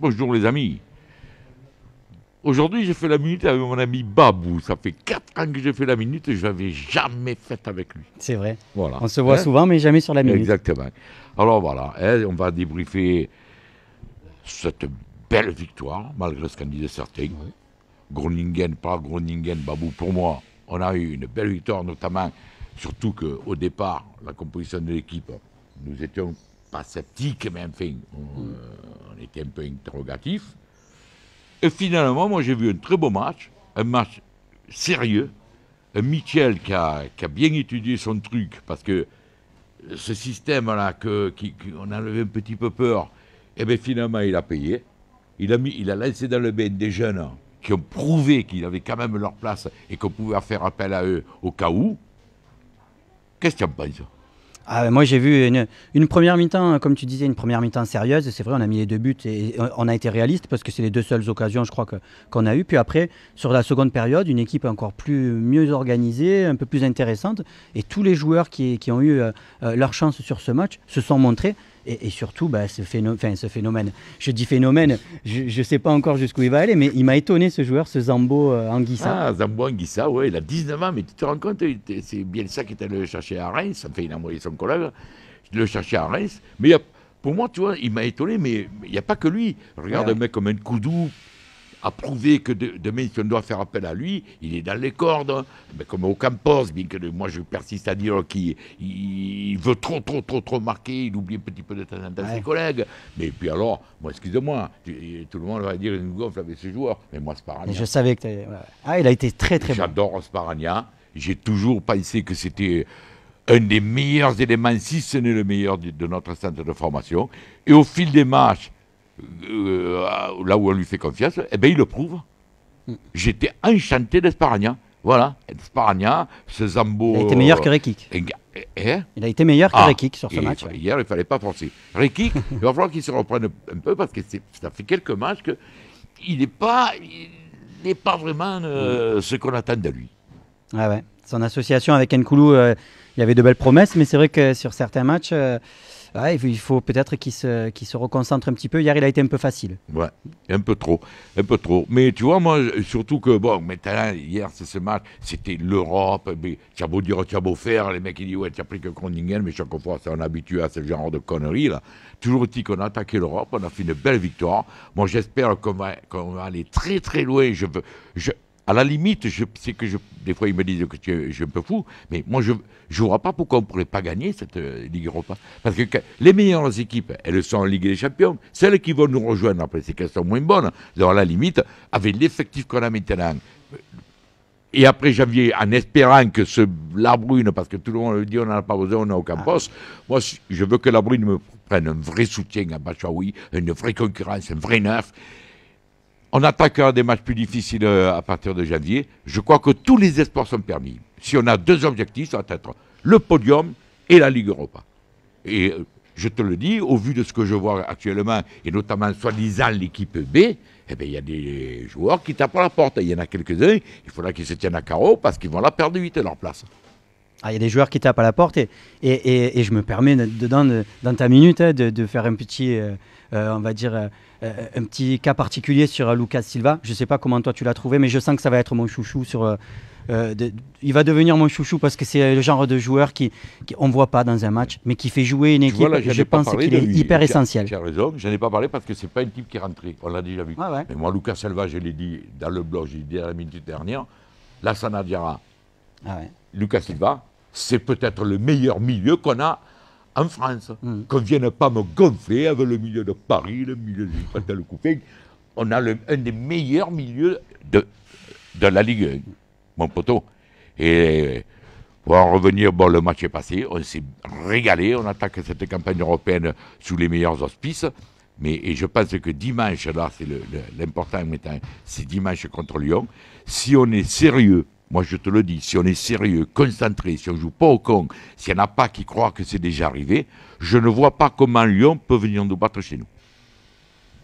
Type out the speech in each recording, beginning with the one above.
Bonjour les amis. Aujourd'hui, j'ai fait la minute avec mon ami Babou. Ça fait 4 ans que j'ai fait la minute et je n'avais jamais fait avec lui. C'est vrai. Voilà. On se voit hein souvent, mais jamais sur la minute. Exactement. Alors voilà, hein, on va débriefer cette belle victoire, malgré ce qu'en disait certains. Groningen, pas Groningen, Babou, pour moi, on a eu une belle victoire, notamment, surtout qu'au départ, la composition de l'équipe, nous étions pas sceptiques, mais enfin, mm. euh, on était un peu interrogatif. Et finalement, moi j'ai vu un très beau match, un match sérieux. Un Michel, qui a, bien étudié son truc, parce que ce système-là, qu'on qui, qu avait un petit peu peur, et eh bien finalement il a payé. Il a, mis, il a lancé dans le bain des jeunes qui ont prouvé qu'ils avaient quand même leur place et qu'on pouvait faire appel à eux au cas où. Qu'est-ce que tu en penses ah, moi, j'ai vu une, première mi-temps, hein, comme tu disais, une première mi-temps sérieuse. C'est vrai, on a mis les deux buts et on a été réaliste parce que c'est les deux seules occasions, je crois, qu'on a eu. Puis après, sur la seconde période, une équipe encore plus mieux organisée, un peu plus intéressante. Et tous les joueurs qui, ont eu euh, euh, leur chance sur ce match se sont montrés et, surtout bah, ce, phénomène, Je dis phénomène, je ne sais pas encore jusqu'où il va aller, mais il m'a étonné ce joueur, ce Zambo euh, Anguissa. Ah, Zambo Anguissa, oui, il a 19 ans, mais tu te rends compte, c'est bien ça qui est allé le chercher à Reims, enfin il a envoyé son collègue le chercher à Reims, mais pour moi, tu vois, il m'a étonné, mais il n'y a pas que lui. Regarde le un mec comme un coudou a prouvé que de, demain, si on doit faire appel à lui, il est dans les cordes. Hein. Mais comme au Campos, bien que moi je persiste à dire qu'il veut trop, trop, trop, trop marquer, il oublie un petit peu de temps en temps ses collègues. Mais puis alors, moi, excusez-moi, tout le monde va dire nous gonfle avec ce joueur. Mais moi, Sparagna. je savais que Ah, il a été très, très J'adore Sparagna. J'ai toujours pensé que c'était un des meilleurs éléments, si ce n'est le meilleur de, de notre centre de formation. Et au fil des matchs, euh, euh, là où on lui fait confiance, eh ben, il le prouve. J'étais enchanté d'Esparagna. Voilà, Esparagna, ce Zambo. Il a été meilleur que Rekik. Euh, eh, eh il a été meilleur que ah, sur ce match. Hier, il ne fallait pas forcer. Rekik, il va falloir qu'il se reprenne un peu parce que ça fait quelques matchs qu'il n'est pas, il pas vraiment ce qu'on attend de lui. Ah ouais. Son association avec Nkoulou il y avait de belles promesses, mais c'est vrai que sur certains matchs, euh, il faut peut-être qu'il se, qu'il se reconcentre un petit peu. Hier, il a été un peu facile. Ouais, un peu trop, un peu trop. Mais tu vois, moi, surtout que, bon, maintenant, hier, c'est ce match, c'était l'Europe, mais tu as beau dire, tu as beau faire, les mecs, ils disent, ouais, tu as pris que Groningen, mais chaque fois, on est habitué à ce genre de conneries, là. Toujours dit qu'on a attaqué l'Europe, on a fait une belle victoire. Moi, j'espère qu'on va, aller très, très loin. Je veux... Je, à la limite, je que je, des fois ils me disent que je, suis un peu fou, mais moi je ne vois pas pourquoi on ne pourrait pas gagner cette euh, Ligue Europa. Parce que, les meilleures équipes, elles sont en Ligue des Champions. Celles qui vont nous rejoindre après, c'est qu'elles sont moins bonnes. Donc à la limite, avec l'effectif qu'on a maintenant, euh, et après j'avais, en espérant que ce, la brune, parce que tout le monde le dit, on n'en a pas besoin, on n'a aucun ah. poste. moi je veux que la brune me prenne un vrai soutien à Bachaoui, une vraie concurrence, un vrai neuf. On attaquera des matchs plus difficiles euh, à partir de janvier. Je crois que tous les espoirs sont permis. Si on a deux objectifs, ça va être le podium et la Ligue Europa. Et euh, je te le dis, au vu de ce que je vois actuellement, et notamment soi-disant l'équipe B, eh ben, il y a des joueurs qui tapent à la porte. Il y en a quelques-uns, il faudra qu'ils se tiennent à carreau parce qu'ils vont la perdre vite leur place. Ah, il y a des joueurs qui tapent à la porte et, je me permets dedans, dans ta minute, hein, de, faire un petit, euh, euh, on va dire, euh, un petit cas particulier sur Lucas Silva. Je ne sais pas comment toi tu l'as trouvé, mais je sens que ça va être mon chouchou sur. il va devenir mon chouchou parce que c'est le genre de joueur qui, ne voit pas dans un match, mais qui fait jouer une équipe. je pense qu'il est hyper essentiel. J'ai raison, je n'ai pas parlé parce que c'est pas une équipe qui est On l'a déjà vu. Ah mais moi, Lucas Silva, je l'ai dit dans le blog, j'ai dit à la minute dernière. La Sanadiara, ah Lucas Silva, c'est peut-être le meilleur milieu qu'on a en France. Mm. Qu'on ne vienne pas me gonfler avec le milieu de Paris, le milieu de le On a un des meilleurs milieux de, de la Ligue 1, mon poteau. Et pour en revenir, bon, le match est passé, on s'est régalé, on attaque cette campagne européenne sous les meilleurs auspices. Mais et je pense que dimanche, là, c'est l'important c'est dimanche contre Lyon. Si on est sérieux moi, je te le dis, si on est sérieux, concentré, si on joue pas au con, s'il n'y en a pas qui croient que c'est déjà arrivé, je ne vois pas comment Lyon peut venir nous battre chez nous.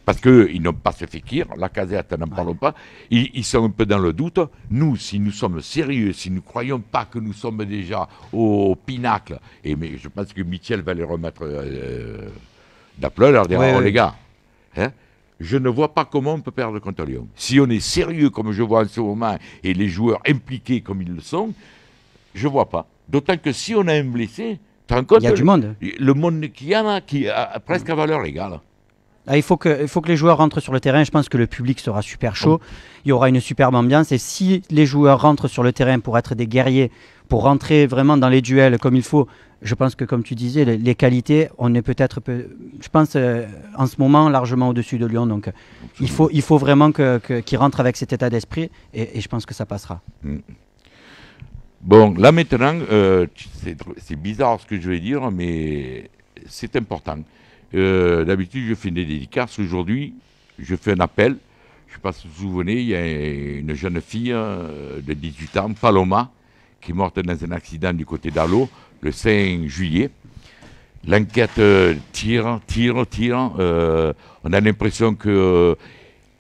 Parce qu'ils n'ont pas ce fikir, la casette, n'en parlons pas, ils, sont un peu dans le doute. Nous, si nous sommes sérieux, si nous ne croyons pas que nous sommes déjà au, pinacle, et mais je pense que Michel va les remettre euh, euh d'aplomb, leur dire, oh, les gars, hein, je ne vois pas comment on peut perdre contre Lyon. Si on est sérieux comme je vois en ce moment et les joueurs impliqués comme ils le sont, je ne vois pas. D'autant que si on a un blessé, tant compte y a du monde. Le monde y a qui a presque à valeur égale. Ah, il, faut que, faut que les joueurs rentrent sur le terrain. Je pense que le public sera super chaud. Il y aura une superbe ambiance. Et si les joueurs rentrent sur le terrain pour être des guerriers, pour rentrer vraiment dans les duels comme il faut, je pense que, comme tu disais, les, qualités, on est peut-être, je pense, euh, en ce moment, largement au-dessus de Lyon. Donc, euh, il faut, il faut vraiment qu'ils rentrent avec cet état d'esprit. Et, je pense que ça passera. Mm. Bon, là maintenant, euh, c'est bizarre ce que je vais dire, mais c'est important. Euh, d'habitude, je fais des dédicaces. Aujourd'hui, je fais un appel. Je ne sais pas si vous vous souvenez, il y a une jeune fille hein, de 18 ans, Paloma, qui est morte dans un accident du côté d'Allo le 5 juillet. L'enquête euh, tire, tire, tire. Euh, on a l'impression que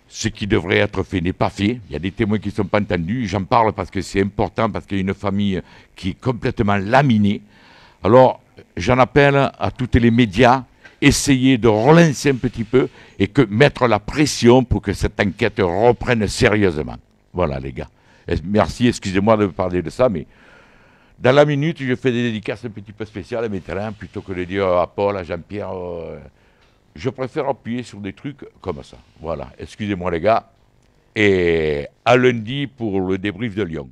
ce qui devrait être fait n'est pas fait. Il y a des témoins qui ne sont pas entendus. J'en parle parce que c'est important, parce qu'il y a une famille qui est complètement laminée. Alors, j'en appelle à tous les médias, essayer de relancer un petit peu et que mettre la pression pour que cette enquête reprenne sérieusement. Voilà, les gars. Merci, excusez-moi de parler de ça, mais dans la minute, je fais des dédicaces un petit peu spéciales à mes terrains plutôt que de dire à Paul, à Jean-Pierre. Euh, je préfère appuyer sur des trucs comme ça. Voilà, excusez-moi, les gars. Et à lundi pour le débrief de Lyon.